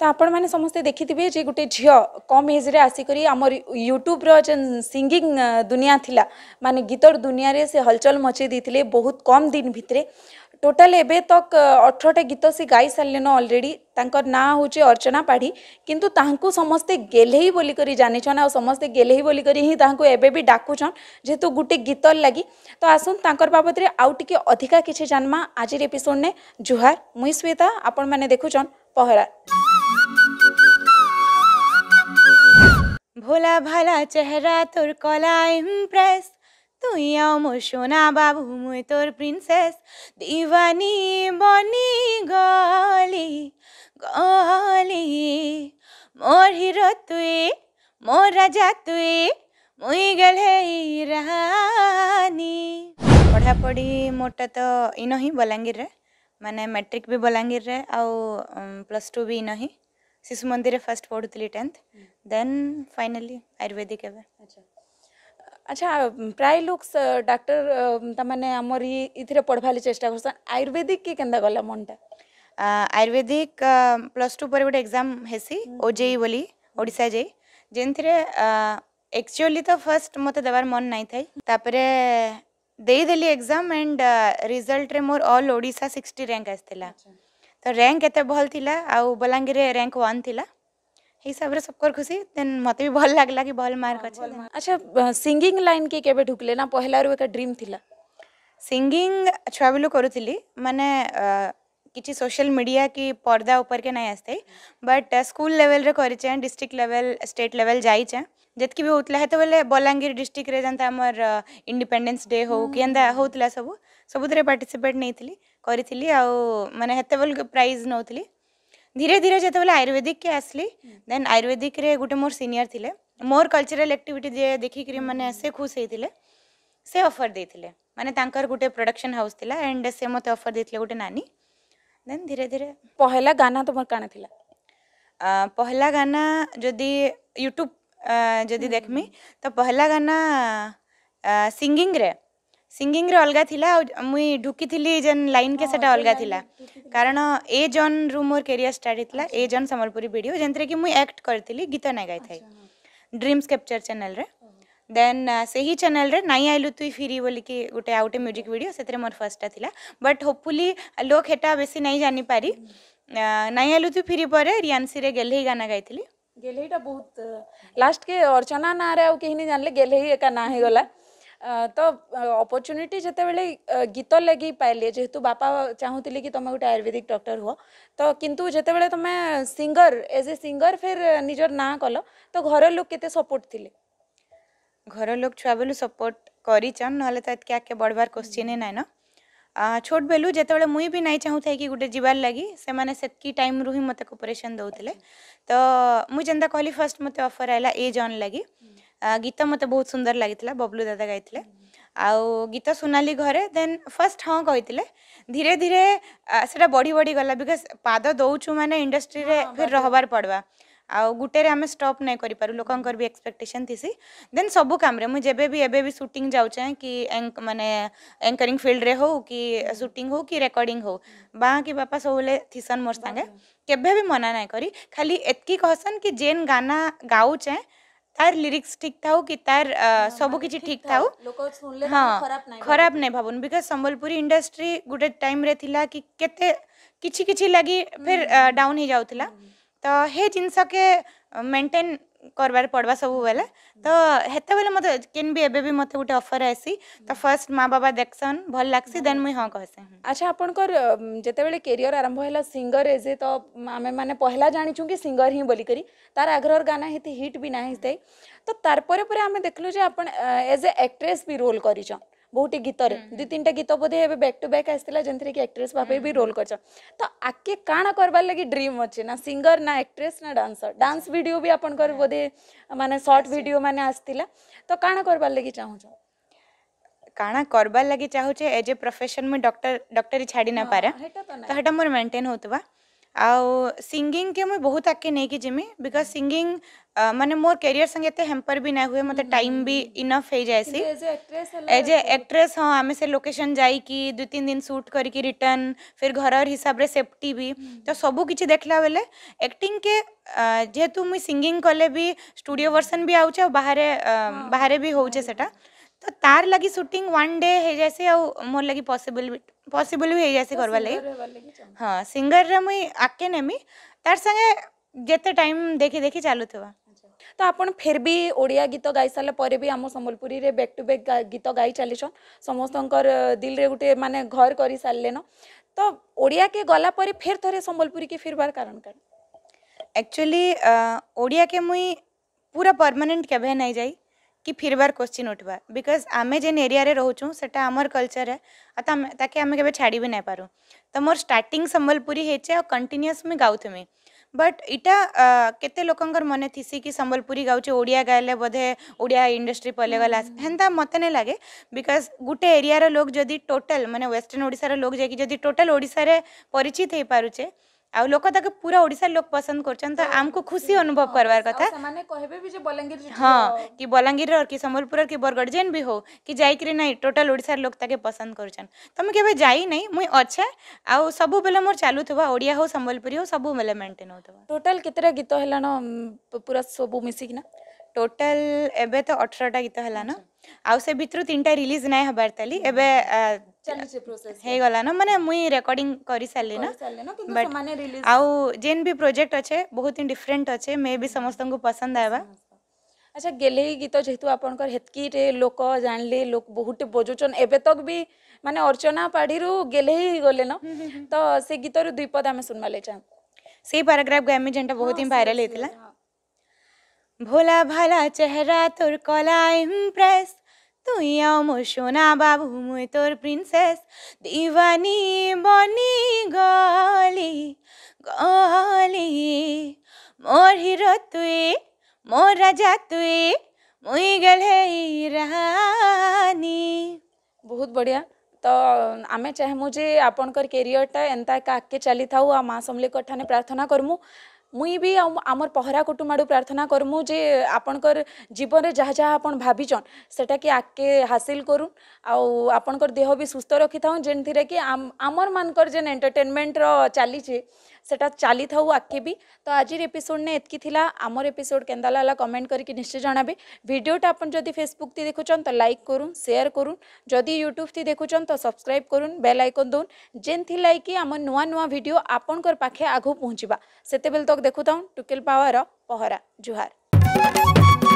ତ ଆପଣମାନେ ସମସ୍ତେ ଦେଖିଥିବେ ଯେ ଗୋଟେ ଝିଅ କମ୍ ଏଜ୍ରେ ଆସିକରି ଆମର ୟୁଟ୍ୟୁବ୍ର ଯେନ୍ ସିଙ୍ଗିଂ ଦୁନିଆ ଥିଲା ମାନେ ଗୀତର ଦୁନିଆରେ ସେ ହଲଚଲ ମଚେଇ ଦେଇଥିଲେ ବହୁତ କମ୍ ଦିନ ଭିତରେ ଟୋଟାଲ୍ ଏବେ ତକ୍ ଅଠରଟା ଗୀତ ସେ ଗାଇ ସାରିଲେନ ଅଲରେଡ଼ି ତାଙ୍କର ନାଁ ହେଉଛି ଅର୍ଚ୍ଚନା ପାଢ଼ୀ କିନ୍ତୁ ତାଙ୍କୁ ସମସ୍ତେ ଗେହ୍ଲେଇ ବୋଲିକରି ଜାଣିଛନ୍ ଆଉ ସମସ୍ତେ ଗେହ୍ଲେଇ ବୋଲିକରି ହିଁ ତାଙ୍କୁ ଏବେ ବି ଡାକୁଛନ୍ ଯେହେତୁ ଗୋଟେ ଗୀତର ଲାଗି ତ ଆସନ୍ ତାଙ୍କର ବାବଦରେ ଆଉ ଟିକେ ଅଧିକା କିଛି ଜାନ୍ମା ଆଜିର ଏପିସୋଡ଼୍ନେ ଜୁହାର ମୁଇଁ ଶ୍ୱେତା ଆପଣମାନେ ଦେଖୁଛନ୍ ପହରା ভোলা ভালা চেহারা তোর কলা ইমপ্রেস তুই আমার সোনা বাবু মুই তোর প্রিন্সেস দিওয়ানি বনি গলি গলি মোর হিরো তুই মোর রাজা তুই মুই গেলে রানী পঢ়াপଢ଼ি ମୋଟା ତ ଇନ ହିଁ ବଲାଙ୍ଗୀରରେ ମାନେ ମେଟ୍ରିକ୍ ବି ବଲାଙ୍ଗୀରରେ ଆଉ ପ୍ଲସ୍ ଟୁ ବି ଇନ ହିଁ शिशु मंदिर फर्स्ट पढ़ू टेन्थ देन फाइनाली आयुर्वेदिक एवं अच्छा प्राय लोग डाक्टर तमाने ये पढ़वा चेस्टा कर आयुर्वेदिक के कंदा गला मनटा आयुर्वेदिक प्लस टू पर गोटे एग्जाम हैसी ओजे बोली ओडा जे जेन थे एक्चुअली तो फर्स्ट मत दे मन ना थे एग्जाम एंड रिजल्ट रे मोर ऑल ओडा सिक्सटी रैंक आ ତ ରାଙ୍କ ଏତେ ଭଲ ଥିଲା ଆଉ ବଲାଙ୍ଗୀରରେ ରାଙ୍କ ୱାନ୍ ଥିଲା এই হিসাবে সবকর খুশি দেন মতে বি ভাল লাগলা কি ভাল মার্ক আছে আচ্ছা সিঙ্গিং লাইন কি কেবে ঢুকলে না পহলারু একা ড্রিম থিলা সিঙ্গিং ছুয়াবেলু করুଥିଲି মানে কিছু সোশ্যাল মিডিয়া কি পর্দা উপরকে নাই আসতে বট স্কুল লেভেলরে করেছে ডিস্ট্রিক্ট লেভেল স্টেট লেভেল যাইছে যেতকি বি হউতলা হেতবেলে বଲାଙ୍ଗୀর ডিস্ট্রিক্টরে যেনতা আমার ইন্ডিপেন্ডেন্স ডে হউ কি এন্তা হউতলা সবু সবুতরে পার্টিসিপেট নেইଥିଲି करी आने से प्राइज नौ धीरे धीरे जो आयुर्वेदिक के आसली देन आयुर्वेदिक रे गोटे मोर सीनियर थे मोर कल्चरल एक्टिविटी दे देखिकी मैंने से खुश होते से अफर देते मैंने गोटे प्रडक्शन हाउस थी एंड से मत अफर दे गोटे नानी देन धीरे धीरे पहला गाना तुम कण थी पहला गाना जदि यूट्यूब जदि देखमी तो पहला गाना सिंगिंग रे सिंगिंग रे अलग थिला मुई ढुकी थिली जन लाइन के सेटा अलग थिला कारण ए जोन रूम मोर कैरियर स्टार्ट थिला ए जन समबलपुरी वीडियो जेंतरे कि मुई एक्ट करी गीत नै गाई थाई ड्रीम्स कैप्चर चैनल रे देन से ही चैनल रे नाई आइलु तुई फ्री बोली कि गुटे आउटे म्यूजिक वीडियो से मोर फर्स्ट थी बट होपफुली लोक हेटा बेसी नै जानि पारी नाई आइलु तुई फ्री परे रियांसी रे गेलही गाना गाई थी गेलहीटा बहुत लास्ट के अर्चना ना कहीं आउ केहिनी जानले गेलही एका ना हे गला तो अपरच्युनिटी जो बड़े गीत लगे पाइले जेहेतु बापा चाहूली कि तुम गोटे आयुर्वेदिक डक्टर हो तो कितु जिते बड़े तुम्हें सिंगर एज ए सिंगर फिर निजर तो हम्म. ना कल तो घर लोक के सपोर्ट थे घर लोक छुआ बेलू सपोर्ट कर ना आगे बढ़वार क्वेश्चन ही ना ना छोट बेलू जो मुई भी नहीं चाहू था कि गोटे जीवार लगी से टाइम रु ही मत कोपरेसन दे तो मुझे कहली फर्स्ट मत अफर आएगा एज अन लगी हम्म. गीत मत बहुत सुंदर लगी बबलू दादा गाई आ गीत सुनाली घरे देन फर्स्ट हाँ कही धीरे धीरे से बढ़ी बढ़ी गला बिकज पाद दौ मैंने इंडस्ट्री रे फिर रहबार पड़वा आ गोटे आम स्टप नहीं कर पार लोक भी एक्सपेक्टेसन थी देन सब कम जब भी एबे भी सुटिंग जाऊे कि मानने एंकरी फिल्ड रे हो कि सुटिंग हो कि रेकर्डिंग हो बाँ कि बापा सब थीसन मोर सागे सांगे भी मना ना करी खाली एतकी कहसन कि जेन गाना गाऊे ତାର ଲିରିକ୍ସ ଠିକ୍ ଥାଉ କି ତାର ସବୁ କିଛି ଠିକ୍ ଥାଉ ହଁ ଖରାପ ନାଇଁ ଭାବୁନ୍ ବିକଜ ସମ୍ବଲପୁରୀ ଇଣ୍ଡଷ୍ଟ୍ରି ଗୋଟେ ଟାଇମ୍ରେ ଥିଲା କି କେତେ କିଛି କିଛି ଲାଗି ଫେର୍ ଡାଉନ୍ ହେଇଯାଉଥିଲା ତ ହେ ଜିନିଷକେ ମେଣ୍ଟେନ୍ করবার পড়বা সবুবেলে তো হেতবেলে মতো কেন বি এবে বি মতো গোটে অফর আসি তো ফার্স্ট মা বাবা দেখসন ভাল লাগসি দেন মুই হ্যাঁ কহসে আচ্ছা আপনকর যেতেবেলে কেরিয়র আরম্ভ হেলা সিঙ্গর এজে তো আমি মানে পহলা জানিছু কি সিঙ্গর হি বলি করি তার আগ্রহর গানা হেতে হিট বি না হেতে তো তারপরে পরে আমি দেখলু যে আপন এজ এ একট্রেস বি রোল করিছন বহুটি গীতরে দি তিনটা গীত বদে ব্যাক টু ব্যাক আসтила জেনতে কি অ্যাক্ট্রেস ভাবে বি রোল করছ তো আকে কাণা করবল লাগি ড্রিম আছে না सिंगर না অ্যাক্ট্রেস না ডান্সার ডান্স ভিডিও বি আপন করবদে মানে শর্ট ভিডিও মানে আসтила তো কাণা করবল লাগি চাওছো কাণা করবল লাগি চাওছো এজ এ প্রফেশন মে ডক্টর ডক্টরি ছাডি না পারে তো হেটা মরে মেইনটেইন होतবা आउ सिंगिंग के मुझे बहुत आगे नहीं कि जिमी बिकज सिंगिंग मैंने मोर कैरियर संगे एत हेम्पर भी ना हुए मतलब टाइम भी इनफ हो जाए एज ए एक्ट्रेस हाँ आम से लोकेशन जाइकि दु तीन दिन सुट करके रिटर्न फिर घर हिसाब से सेफ्टी भी हम्म। तो सबकि देखला बेले एक्टिंग के जेहेतु मुझ सिंगिंग कले भी स्टूडियो वर्सन भी आउचे बाहर बाहर हाँ, भी हो तो तार लगी सुटिंग वन डे हो जाए मोर लगी पसबिल ପସିବୁଲ୍ ବି ହେଇଯାଏସି କର୍ବାର୍ ଲାଗି ହଁ ସିଙ୍ଗର୍ରେ ମୁଇଁ ଆଗ୍କେ ନେମି ତାର୍ ସାଙ୍ଗେ ଯେତେ ଟାଇମ୍ ଦେଖି ଦେଖି ଚାଲୁଥିବା ତ ଆପଣ ଫେର୍ ବି ଓଡ଼ିଆ ଗୀତ ଗାଇସାରିଲା ପରେ ବି ଆମ ସମ୍ବଲପୁରୀରେ ବ୍ୟାକ୍ ଟୁ ବ୍ୟାକ୍ ଗୀତ ଗାଇ ଚାଲିଛନ୍ ସମସ୍ତଙ୍କର ଦିଲ୍ରେ ଗୋଟେ ମାନେ ଘର କରିସାରିଲେନ ତ ଓଡ଼ିଆକେ ଗଲା ପରେ ଫେର୍ ଥରେ ସମ୍ବଲପୁରୀକେ ଫେରବାର କାରଣ କାଣ ଆକ୍ଚୁଆଲି ଓଡ଼ିଆକେ ମୁଇଁ ପୁରା ପରମାନେଣ୍ଟ କେବେ ନାଇଁ ଯାଇ कि फिर बार क्वेश्चन उठवा बिकज आम जेन एरिया रोचूँ से आमर कलचर है ताकि छाड़ भी नहीं पार तो मोर स्टार्ट सम्बलपुरी हो कंटिन्यूस मुझे गाँथमी बट इटा के मन थी कि सम्बलपुरी गाँचे ओडिया गाइले बोधे ओडिया इंडस्ट्री पलिगला हेन्ता मत नहीं लगे बिकज गोटे एरिया लोक जदि टोटाल मैंने वेस्टर्ण ओडार लोक जैसे टोटाल ओडे परिचित हो पारे आ लोक पूरा ओडिसा लोक पसंद कर आमको खुशी अनुभव करवार कथा माने कहबे भी कि बलांगीर कि समलपुर कि बरगढ़ जेन भी हो कि जाई करे नै टोटल लोक ताके पसंद करचन तम केबे जाई नै मोय अछे आउ सब बेले मोर चलु थवा ओडिया हो समलपुरी हो सब बेले मेन्टेन हो थवा टोटल गीत हलन पूरा सब मिसिक ना टोटल एबे त 18टा गीत है आउ से भितरु तीनटा रिलीज ना हबार तली एबे ଚାଲିଛି ପ୍ରୋସେସ ହେଇଗଲା ନା ମାନେ ମୁଇଁ ରେକର୍ଡିଂ କରିସାରିଲି ନା ବଟ୍ ଆଉ ଯେନ୍ ବି ପ୍ରୋଜେକ୍ଟ ଅଛେ ବହୁତ ହିଁ ଡିଫରେଣ୍ଟ ଅଛେ ମେ ବି ସମସ୍ତଙ୍କୁ ପସନ୍ଦ ଆଇବା ଆଚ୍ଛା ଗେଲେଇ ଗୀତ ଯେହେତୁ ଆପଣଙ୍କର ହେତକିରେ ଲୋକ ଜାଣିଲେ ଲୋକ ବହୁତଟେ ବଜୁଛନ୍ ଏବେ ତକ୍ ବି ମାନେ ଅର୍ଚ୍ଚନା ପାଢ଼ୀରୁ ଗେଲେଇ ହେଇଗଲେ ନ ତ ସେ ଗୀତରୁ ଦୁଇ ପଦ ଆମେ ଶୁଣବା ଲାଗି ଚାହୁଁ ସେଇ ପାରାଗ୍ରାଫ ଗାମି ଯେନ୍ଟା ବହୁତ ହିଁ ଭାଇରାଲ ହେଇଥିଲା ଭୋଲା ଭାଲା ଚେହେରା ତୋର କଲା ଇମ୍ପ୍ରେସ୍ তুই আমার সোনা বাবু মুই তোর প্রিন্সেস দিওয়ানি বনি গলি গলি মোর হিরো তুই মোর রাজা তুই মুই গেলে রানী ବହୁତ ବଢ଼ିଆ ତ ଆମେ ଚାହିଁମୁ ଯେ ଆପଣଙ୍କର କେରିୟରଟା ଏନ୍ତା ଆଗକେ ଚାଲିଥାଉ ଆଉ ମା ସମଲେକର ଠାନେ ପ୍ରାର୍ଥନା କରମୁ ମୁଇଁ ବି ଆମର୍ ପହରା କୁଟୁମ୍ ଆଡ଼ୁ ପ୍ରାର୍ଥନା କର୍ମୁ ଯେ ଆପଣଙ୍କର ଜୀବନରେ ଯାହା ଯାହା ଆପଣ ଭାବିଛନ୍ ସେଟାକେ ଆଗ୍କେ ହାସିଲ୍ କରୁନ୍ ଆଉ ଆପଣଙ୍କର ଦେହ ବି ସୁସ୍ଥ ରଖିଥାଉନ୍ ଯେନ୍ଥିରେ କି ଆମର୍ ମାନଙ୍କର ଯେନ୍ ଏଣ୍ଟରଟେନମେଣ୍ଟର ଚାଲିଛେ से चली था आखे भी तो आज एपिसोड ने इतना आमर एपिसोड के लगा कमेंट करके निश्चय जनाबे भिडियोटे जब फेसबुक थी देखुन तो लाइक करूँ सेयर करूँ जदि यूट्यूब थी देखुन तो सब्सक्राइब कर बेल आइकन दौन जेन लाइक आम नुआ नुआ भिड आपण आगू पहुँचवा से देखु टुकेल पावर पहरा जुहार Thank you.